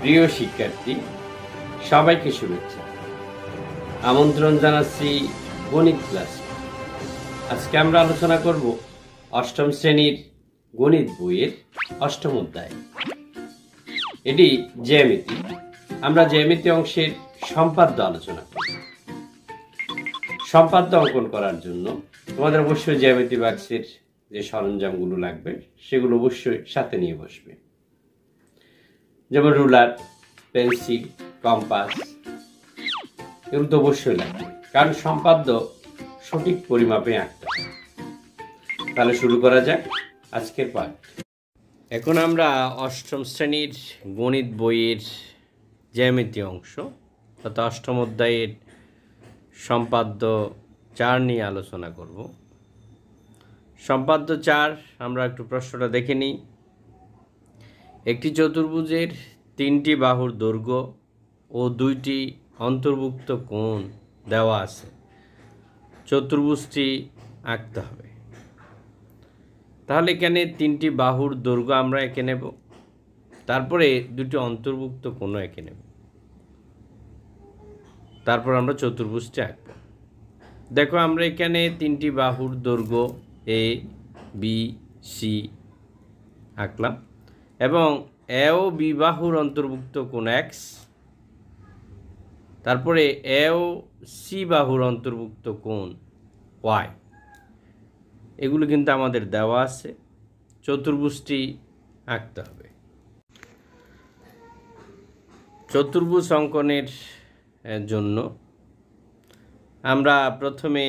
প্রিয় শিক্ষার্থী সবাইকে শুভেচ্ছা আমন্ত্রণ জানাচ্ছি গণিত ক্লাস আজকে আমরা আলোচনা করব অষ্টম শ্রেণীর গণিত বইয়ের অষ্টম অধ্যায় এটি জ্যামিতি আমরা জ্যামিতি অংশের সম্পাদ্য আলোচনা করব সম্পাদ্য অঙ্কন করার জন্য তোমাদের অবশ্যই জ্যামিতি বাক্সের যে সরঞ্জামগুলো লাগবে সেগুলো অবশ্যই সাথে নিয়ে বসবে যেমন রুলার পেন্সিল কম্পাস এগুলো তো অবশ্যই লাগবে কারণ সম্পাদ্য সঠিক পরিমাপে আঁকতে তাহলে শুরু করা যাক আজকের পাঠ এখন আমরা অষ্টম শ্রেণীর গণিত বইয়ের জ্যামিতি অংশ অর্থাৎ অষ্টম অধ্যায়ের সম্পাদ্য চার নিয়ে আলোচনা করব সম্পাদ্য চার আমরা একটু প্রশ্নটা দেখে নিই একটি চতুর্ভুজের তিনটি বাহুর দৈর্ঘ্য ও দুইটি অন্তর্ভুক্ত কোণ দেওয়া আছে চতুর্ভুজটি আঁকতে হবে তাহলে এখানে তিনটি বাহুর দৈর্ঘ্য আমরা এঁকে নেব তারপরে দুটি অন্তর্ভুক্ত কোণ এঁকে নেব তারপর আমরা চতুর্ভুজটি আঁকব দেখো আমরা এখানে তিনটি বাহুর দৈর্ঘ্য এ বি সি আঁকলাম এবং এও বিবাহুর অন্তর্ভুক্ত কোন এক্স তারপরে এও সি বাহুর অন্তর্ভুক্ত কোন ওয়াই এগুলো কিন্তু আমাদের দেওয়া আছে চতুর্ভুজটি আঁকতে হবে চতুর্ভুজ অঙ্কনের জন্য আমরা প্রথমে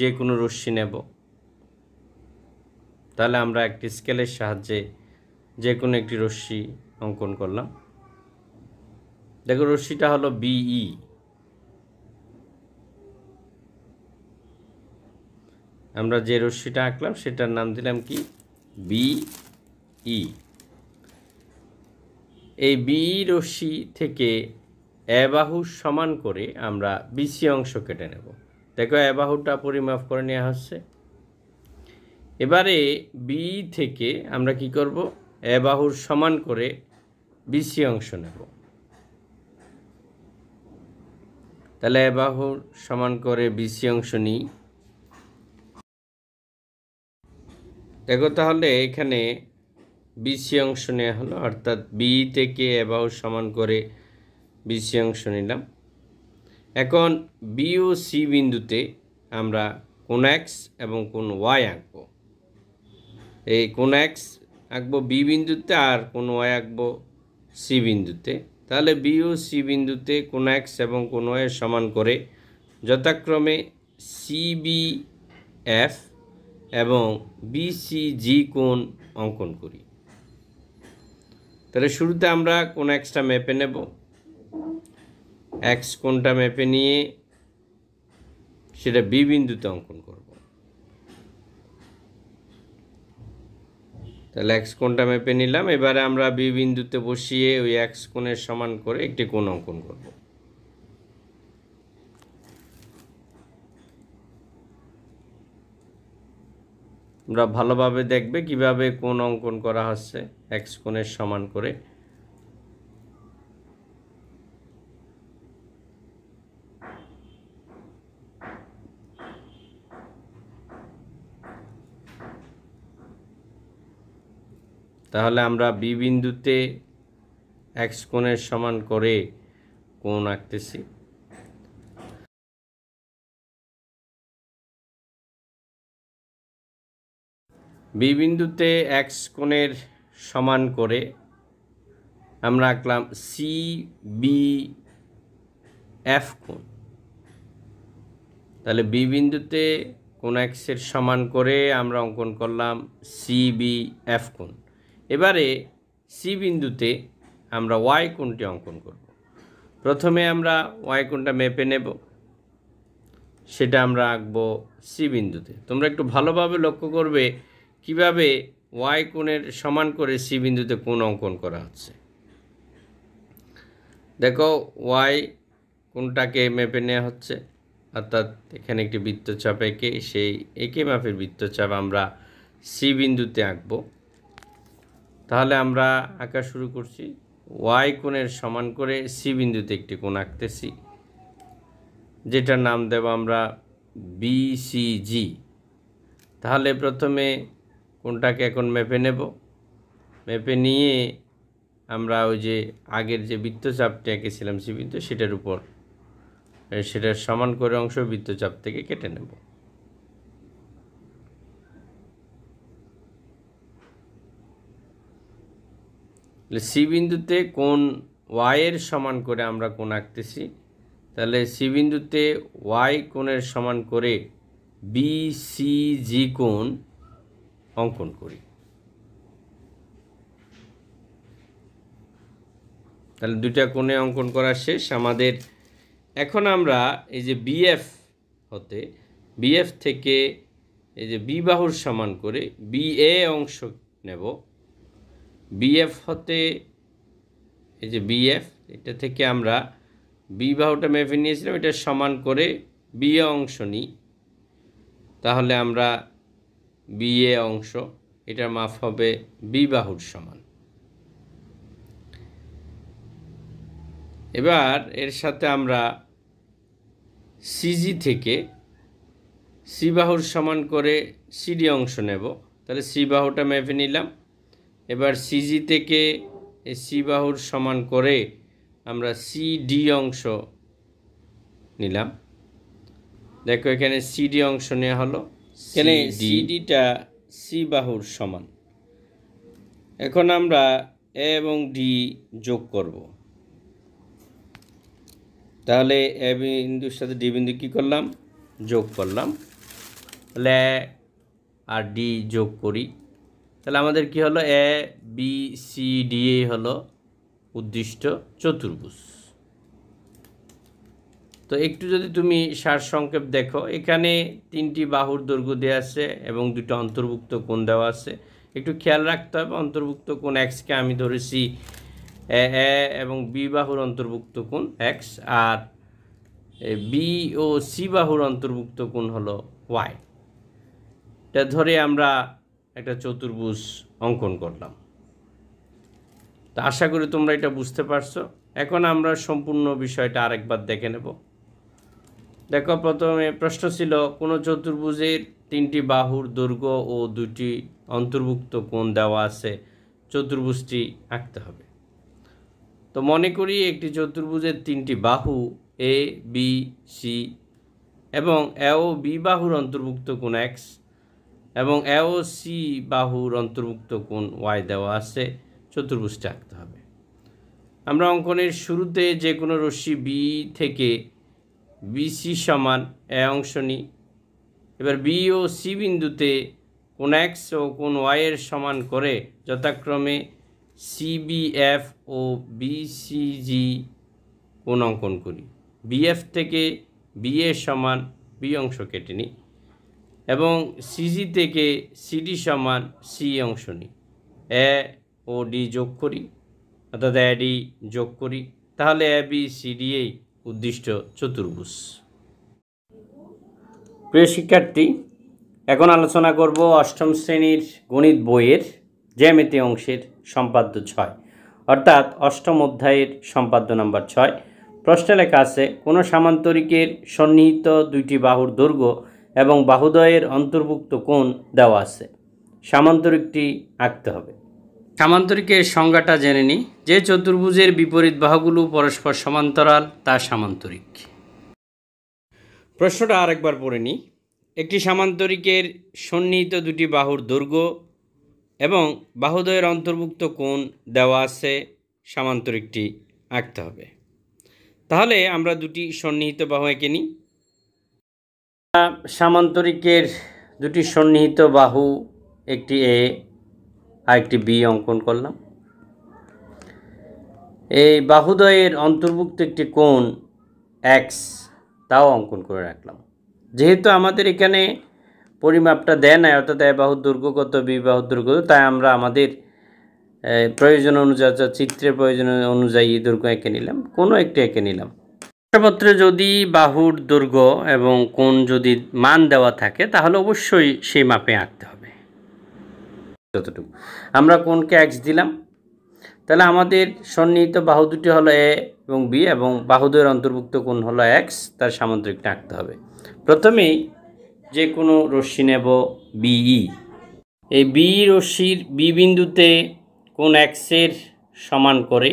যে কোনো রশ্মি নেব তাহলে আমরা একটি স্কেলের সাহায্যে যে কোনো একটি রশ্মি অঙ্কন করলাম দেখো রশ্মিটা হলো বিই আমরা যে রশ্মিটা আঁকলাম সেটার নাম দিলাম কি বিই এই বিই রশ্মি থেকে অ্যাবাহু সমান করে আমরা বিসি অংশ কেটে নেব দেখো অ্যাবাহুটা পরিমাপ করে নেওয়া হচ্ছে এবারে বি থেকে আমরা কি করব এ বাহুর সমান করে বিসি অংশ নেব তাহলে এ বাহুর সমান করে বিসি অংশ নিই দেখো তাহলে এখানে বিসি অংশ নেওয়া হলো অর্থাৎ বি থেকে এ বাহুর সমান করে বিসি অংশ নিলাম এখন বি ও সি বিন্দুতে আমরা কোন এক্স এবং কোন ওয়াই আঁকব এই কোন এক্স আঁকবো বি বিন্দুতে আর কোনো অয় আঁকবো সি বিন্দুতে তাহলে বি ও সি বিন্দুতে কোনো এক্স এবং কোনো এর সমান করে যথাক্রমে সিবি এফ এবং জি কোন অঙ্কন করি তাহলে শুরুতে আমরা কোন এক্সটা মেপে নেব এক্স কোনটা মেপে নিয়ে সেটা বি বিন্দুতে অঙ্কন করব তাহলে এক্স কোণটা মেপে নিলাম এবারে আমরা বি বিন্দুতে বসিয়ে ওই এক্স কোণের সমান করে একটি কোণ অঙ্কন করব আমরা ভালোভাবে দেখবে কিভাবে কোন অঙ্কন করা হচ্ছে এক্স কোণের সমান করে তাহলে আমরা বি বিন্দুতে এক্স কোণের সমান করে কোণ আঁকতেছি বি বিন্দুতে এক্স কোণের সমান করে আমরা আঁকলাম সি বি এফ কোণ তাহলে বি বিন্দুতে কোন এক্সের সমান করে আমরা অঙ্কন করলাম সি বি এফ কোণ এবারে সি বিন্দুতে আমরা ওয়াই কোনটি অঙ্কন করব প্রথমে আমরা ওয়াই কোনটা মেপে নেব সেটা আমরা আঁকব সি বিন্দুতে তোমরা একটু ভালোভাবে লক্ষ্য করবে কিভাবে ওয়াই কোণের সমান করে সি বিন্দুতে কোন অঙ্কন করা হচ্ছে দেখো ওয়াই কোনটাকে মেপে নেওয়া হচ্ছে অর্থাৎ এখানে একটি বৃত্তচাপ এঁকে সেই একে মাপের বৃত্তচাপ আমরা সি বিন্দুতে আঁকবো তাহলে আমরা আঁকা শুরু করছি ওয়াই কোণের সমান করে সি বিন্দুতে একটি কোণ আঁকতেছি যেটার নাম দেব আমরা বিসিজি তাহলে প্রথমে কোনটাকে এখন মেপে নেব মেপে নিয়ে আমরা ওই যে আগের যে বৃত্তচাপটি এঁকেছিলাম সি বিন্দু সেটার উপর সেটার সমান করে অংশ বৃত্তচাপ থেকে কেটে নেব তাহলে সি বিন্দুতে কোন ওয়াইয়ের সমান করে আমরা কোন আঁকতেছি তাহলে সি বিন্দুতে ওয়াই কোণের সমান করে বি সি জি কোণ অঙ্কন করি তাহলে দুটা কোণে অঙ্কন করা শেষ আমাদের এখন আমরা এই যে বিএফ হতে বিএফ থেকে এই যে বি সমান করে বিএ অংশ নেব বিএফ হতে এই যে বিএফ এটা থেকে আমরা বি বাহুটা মেপে নিয়েছিলাম এটা সমান করে বি অংশ নিই তাহলে আমরা বিএ অংশ এটার মাপ হবে বি বাহুর সমান এবার এর সাথে আমরা সিজি থেকে সি বাহুর সমান করে সিডি অংশ নেব তাহলে সি বাহুটা মেপে নিলাম এবার সিজি থেকে সি বাহুর সমান করে আমরা সি ডি অংশ নিলাম দেখো এখানে সিডি অংশ নেওয়া হলো এখানে সিডিটা সি বাহুর সমান এখন আমরা এ এবং ডি যোগ করব তাহলে এ বিন্দুর সাথে ডি বিন্দু কী করলাম যোগ করলাম তাহলে আর ডি যোগ করি তাহলে আমাদের কি হলো এ বি সি ডি এ হলো উদ্দিষ্ট চতুর্ভুজ তো একটু যদি তুমি সারসংক্ষেপ দেখো এখানে তিনটি বাহুর দৈর্ঘ্য দেওয়া আছে এবং দুটো অন্তর্ভুক্ত কোণ দেওয়া আছে একটু খেয়াল রাখতে হবে অন্তর্ভুক্ত কোণ এক্সকে আমি ধরেছি এ এবং বি বাহুর অন্তর্ভুক্ত কোণ এক্স আর বি ও সি বাহুর অন্তর্ভুক্ত কোণ হলো ওয়াই এটা ধরে আমরা একটা চতুর্ভুজ অঙ্কন করলাম তো আশা করি তোমরা এটা বুঝতে পারছো এখন আমরা সম্পূর্ণ বিষয়টা আরেকবার দেখে নেব দেখো প্রথমে প্রশ্ন ছিল কোনো চতুর্ভুজের তিনটি বাহুর দুর্গ ও দুটি অন্তর্ভুক্ত কোণ দেওয়া আছে চতুর্ভুজটি আঁকতে হবে তো মনে করি একটি চতুর্ভুজের তিনটি বাহু এ বি সি এবং এ ও বি বাহুর অন্তর্ভুক্ত কোণ এক্স এবং এও সি বাহুর অন্তর্ভুক্ত কোন ওয়াই দেওয়া আছে চতুর্ভুজটা আঁকতে হবে আমরা অঙ্কনের শুরুতে যে কোনো রশ্মি বি থেকে বিসি সমান এ অংশ নিই এবার বি ও সি বিন্দুতে কোন এক্স ও কোন ওয়াইয়ের সমান করে যথাক্রমে সিবিএফ ও বিসিজি কোন অঙ্কন করি বিএফ থেকে বিএ সমান বি অংশ কেটে নিই এবং সিজি থেকে সিডি সমান সি অংশ নিই এ ও ডি যোগ করি অর্থাৎ এ ডি যোগ করি তাহলে এ বি সি ডি এই উদ্দিষ্ট চতুর্ভুজ প্রিয় শিক্ষার্থী এখন আলোচনা করব অষ্টম শ্রেণীর গণিত বইয়ের জ্যামিতি অংশের সম্পাদ্য ছয় অর্থাৎ অষ্টম অধ্যায়ের সম্পাদ্য নাম্বার ছয় প্রশ্নে লেখা আছে কোনো সামান্তরিকের সন্নিহিত দুইটি বাহুর দৈর্ঘ্য এবং বাহুদয়ের অন্তর্ভুক্ত কোণ দেওয়া আছে সামান্তরিকটি আঁকতে হবে সামান্তরিকের সংজ্ঞাটা জেনে নিই যে চতুর্ভুজের বিপরীত বাহুগুলো পরস্পর সমান্তরাল তা সামান্তরিক প্রশ্নটা আরেকবার পড়ে নিই একটি সামান্তরিকের সন্নিহিত দুটি বাহুর দৈর্ঘ্য এবং বাহুদয়ের অন্তর্ভুক্ত কোণ দেওয়া আছে সামান্তরিকটি আঁকতে হবে তাহলে আমরা দুটি সন্নিহিত বাহু এঁকে নিই সামান্তরিকের দুটি সন্নিহিত বাহু একটি এ আর একটি বি অঙ্কন করলাম এই বাহুদয়ের অন্তর্ভুক্ত একটি কোণ এক্স তাও অঙ্কন করে রাখলাম যেহেতু আমাদের এখানে পরিমাপটা দেয় নাই অর্থাৎ এ বাহু দুর্গগত বি বাহু দুর্গত তাই আমরা আমাদের প্রয়োজন অনুযায়ী চিত্রের প্রয়োজন অনুযায়ী দুর্গ এঁকে নিলাম কোনো একটি এঁকে নিলাম পত্রে যদি বাহুর দৈর্ঘ্য এবং কোন যদি মান দেওয়া থাকে তাহলে অবশ্যই সেই মাপে আঁকতে হবে যতটুকু আমরা কোনকে অ্যাক্স দিলাম তাহলে আমাদের সন্নিহিত বাহু দুটি হলো এ এবং বি এবং বাহুদের অন্তর্ভুক্ত কোন হলো এক্স তার সামুদ্রিকটা আঁকতে হবে প্রথমেই যে কোনো রশ্মি নেব বিই e। এই বি রশ্মির বি বিন্দুতে কোন এক্সের সমান করে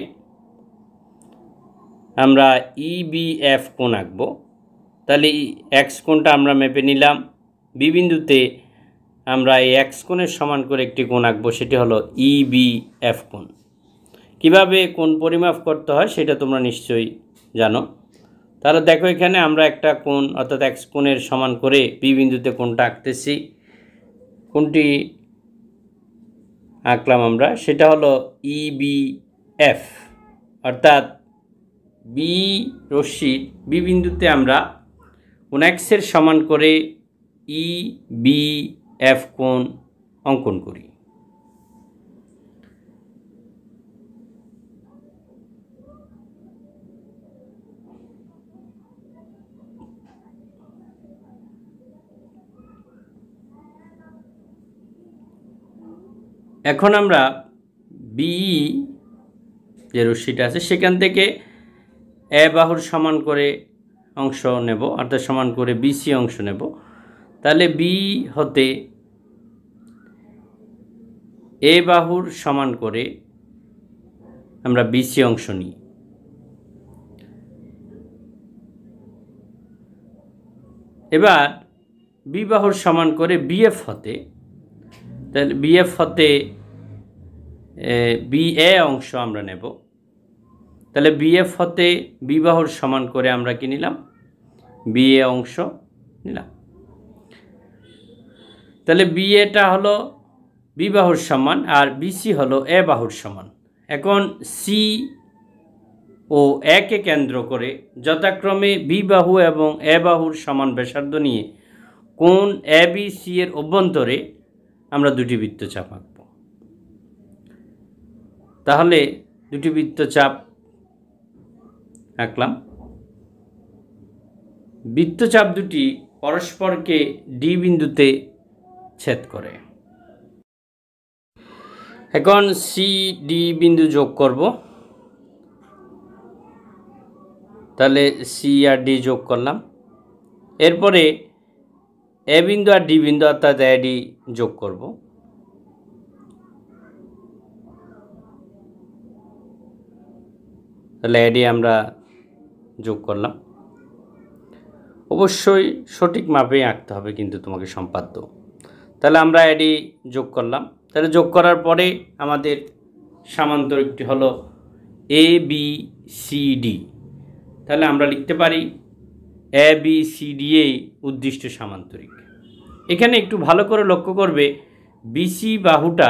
আমরা ইবিএফ e কোন আঁকবো তাহলে এক্স কোনটা আমরা মেপে নিলাম বি বিন্দুতে আমরা এই এক্স কোণের সমান করে একটি কোণ আঁকবো সেটি হলো ইবিএফ e কোণ কিভাবে কোন পরিমাপ করতে হয় সেটা তোমরা নিশ্চয়ই জানো তাহলে দেখো এখানে আমরা একটা কোণ অর্থাৎ এক্স কোণের সমান করে বি বিন্দুতে আঁকতেছি কোনটি আঁকলাম আমরা সেটা হলো ইবিএফ e অর্থাৎ বি রশ্মির বি বিন্দুতে আমরা ওনাক্সের সমান করে ই বি এফ কোণ অঙ্কন করি এখন আমরা বিই যে রশ্মিটা আছে সেখান থেকে এ বাহুর সমান করে অংশ নেব অর্থাৎ সমান করে বিসি অংশ নেব তাহলে বি হতে এ বাহুর সমান করে আমরা বিসি অংশ নিই এবার বি বাহুর সমান করে বিএফ হতে তাহলে বিএফ হতে বি এ অংশ আমরা নেব তাহলে বিএফ হতে বিবাহর সমান করে আমরা কি নিলাম বিএ অংশ নিলাম তাহলে বিএটা হলো বিবাহর সমান আর বিসি হলো এ বাহুর সমান এখন সি ও একে কেন্দ্র করে যথাক্রমে বিবাহু এবং এ বাহুর সমান ব্যাসার্ধ নিয়ে কোন এ বি সি এর অভ্যন্তরে আমরা দুটি বৃত্তচাপ আঁকব তাহলে দুটি বৃত্তচাপ আঁকলাম বৃত্তচাপ দুটি পরস্পরকে ডি বিন্দুতে ছেদ করে এখন সি ডি বিন্দু যোগ করব তাহলে সি আর ডি যোগ করলাম এরপরে এ বিন্দু আর ডি বিন্দু অর্থাৎ এ ডি যোগ করব তাহলে এ ডি আমরা যোগ করলাম অবশ্যই সঠিক মাপেই আঁকতে হবে কিন্তু তোমাকে সম্পাদ্য তাহলে আমরা এটি যোগ করলাম তাহলে যোগ করার পরে আমাদের সামান্তরিকটি হল এ বি সি ডি তাহলে আমরা লিখতে পারি এ বি সি ডি এ উদ্দিষ্ট সামান্তরিক এখানে একটু ভালো করে লক্ষ্য করবে বিসি বাহুটা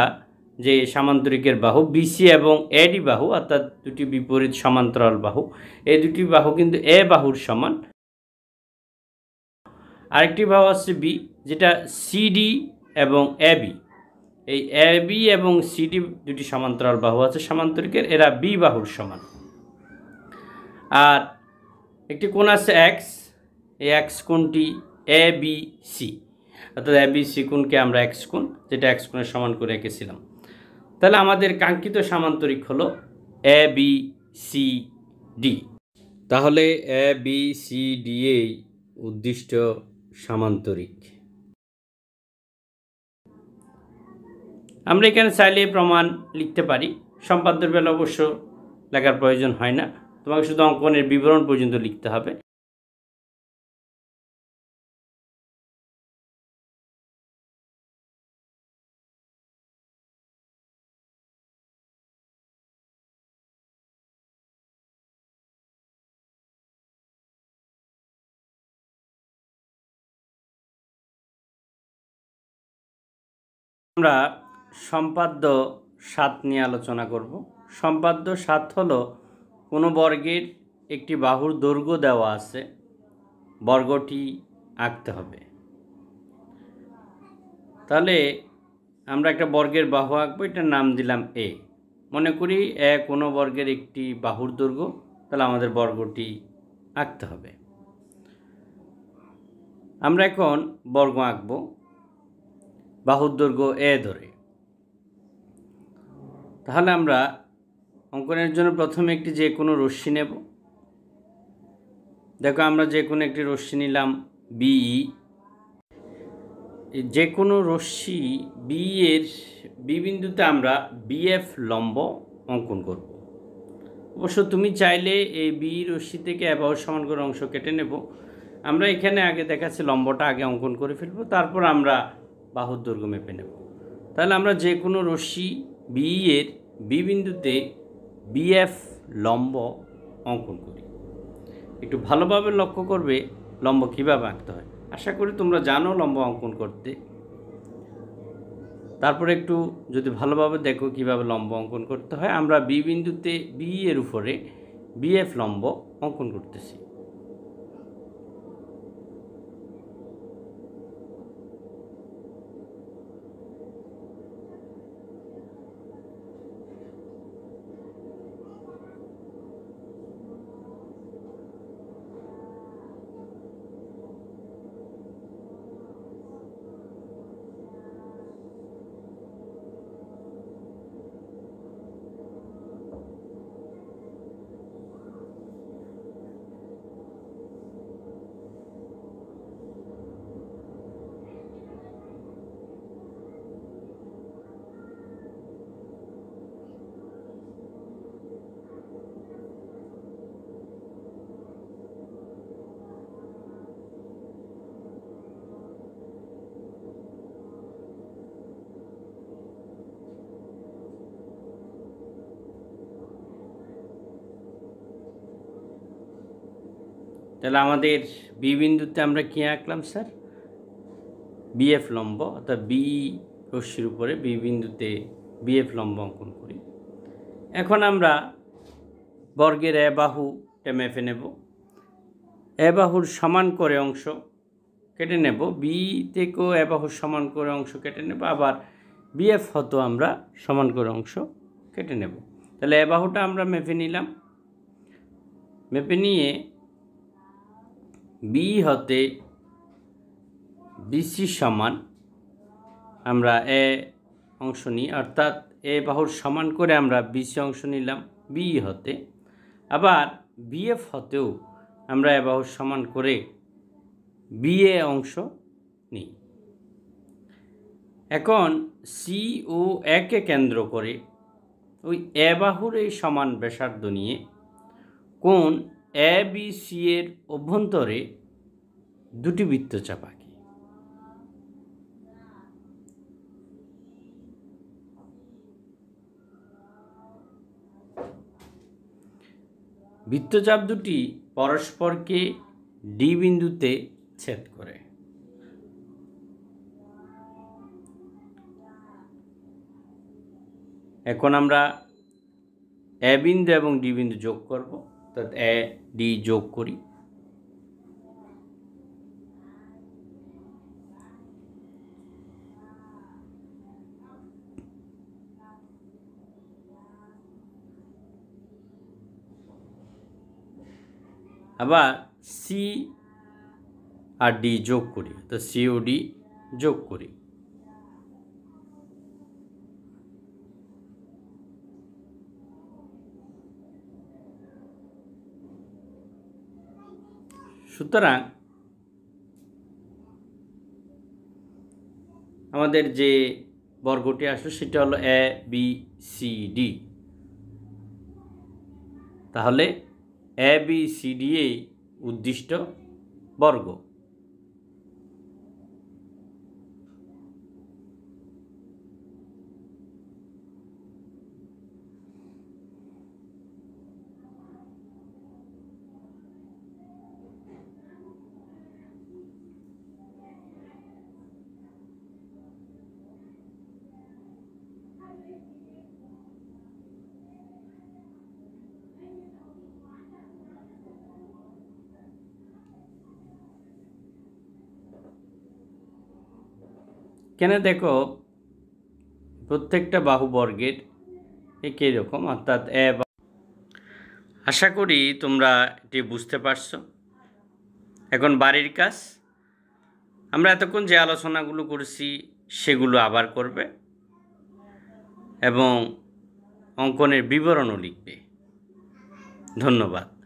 যে সামান্তরিকের বাহু বিসি এবং এডি বাহু অর্থাৎ দুটি বিপরীত সমান্তরাল বাহু এই দুটি বাহু কিন্তু এ বাহুর সমান আরেকটি বাহু হচ্ছে বি যেটা সিডি এবং বি এই বি এবং সিডি দুটি সমান্তরাল বাহু আছে সামান্তরিকের এরা বি বাহুর সমান আর একটি কোণ আছে এক্স এই এক্স কোণটি এ বি সি অর্থাৎ এ বি সি কোণকে আমরা এক্স কোণ যেটা এক্স কোণের সমান করে এঁকেছিলাম তাহলে আমাদের কাঙ্ক্ষিত সামান্তরিক হলো এ বি সি ডি তাহলে এ বি সি ডি এই উদ্দিষ্ট সামান্তরিক আমরা এখানে চাইলে প্রমাণ লিখতে পারি সম্পাদ্যের বেলা অবশ্য লেখার প্রয়োজন হয় না তোমাকে শুধু অঙ্কনের বিবরণ পর্যন্ত লিখতে হবে আমরা সম্পাদ্য সাত নিয়ে আলোচনা করব সম্পাদ্য সাত হলো কোনো বর্গের একটি বাহুর দৈর্ঘ্য দেওয়া আছে বর্গটি আঁকতে হবে তাহলে আমরা একটা বর্গের বাহু আঁকবো এটার নাম দিলাম এ মনে করি এ কোনো বর্গের একটি বাহুর দৈর্ঘ্য তাহলে আমাদের বর্গটি আঁকতে হবে আমরা এখন বর্গ আঁকবো বাহুর দৈর্ঘ্য এ ধরে তাহলে আমরা অঙ্কনের জন্য প্রথমে একটি যে কোনো রশ্মি নেব দেখো আমরা যে কোনো একটি রশ্মি নিলাম বিই যে কোনো রশ্মি বি এর বি বিন্দুতে আমরা বিএফ লম্ব অঙ্কন করব অবশ্য তুমি চাইলে এই বি রশ্মি থেকে এবার সমান করে অংশ কেটে নেব আমরা এখানে আগে দেখাচ্ছি লম্বটা আগে অঙ্কন করে ফেলবো তারপর আমরা বাহুর দৈর্ঘ্য মেপে নেব তাহলে আমরা যে কোনো রশ্মি বি এর বি বিন্দুতে বিএফ লম্ব অঙ্কন করি একটু ভালোভাবে লক্ষ্য করবে লম্ব কীভাবে আঁকতে হয় আশা করি তোমরা জানো লম্ব অঙ্কন করতে তারপরে একটু যদি ভালোভাবে দেখো কিভাবে লম্ব অঙ্কন করতে হয় আমরা বি বিন্দুতে বি এর উপরে বিএফ লম্ব অঙ্কন করতেছি তাহলে আমাদের বি বিন্দুতে আমরা কী আঁকলাম স্যার বিএফ লম্ব অর্থাৎ বি রশ্মির উপরে বি বিন্দুতে বিএফ লম্ব অঙ্কন করি এখন আমরা বর্গের এ বাহু টেমেফে নেব এ বাহুর সমান করে অংশ কেটে নেব বি থেকেও এ বাহুর সমান করে অংশ কেটে নেব আবার বিএফ হতো আমরা সমান করে অংশ কেটে নেব তাহলে এ বাহুটা আমরা মেপে নিলাম মেপে নিয়ে বি হতে বিসি সমান আমরা এ অংশ নিই অর্থাৎ এ বাহুর সমান করে আমরা বিসি অংশ নিলাম বি হতে আবার বিএফ হতেও আমরা এ বাহুর সমান করে বিএ অংশ নিই এখন সি ও একে কেন্দ্র করে ওই এ বাহুর এই সমান ব্যাসার্ধ নিয়ে কোন এ বি সি এর অভ্যন্তরে দুটি বৃত্তচাপ আঁকি বৃত্তচাপ দুটি পরস্পরকে ডি বিন্দুতে ছেদ করে এখন আমরা এ বিন্দু এবং ডি বিন্দু যোগ করবো তাত এ ডি যোগ করি আবার সি আর ডি যোগ করি তো সিওডি যোগ করি সুতরাং আমাদের যে বর্গটি আসলো সেটা হলো এ বি সি ডি তাহলে এ বি সি ডি এই উদ্দিষ্ট বর্গ কেন দেখো প্রত্যেকটা বাহুবর্গের একই রকম অর্থাৎ এ আশা করি তোমরা এটি বুঝতে পারছো এখন বাড়ির কাজ আমরা এতক্ষণ যে আলোচনাগুলো করেছি সেগুলো আবার করবে এবং অঙ্কনের বিবরণও লিখবে ধন্যবাদ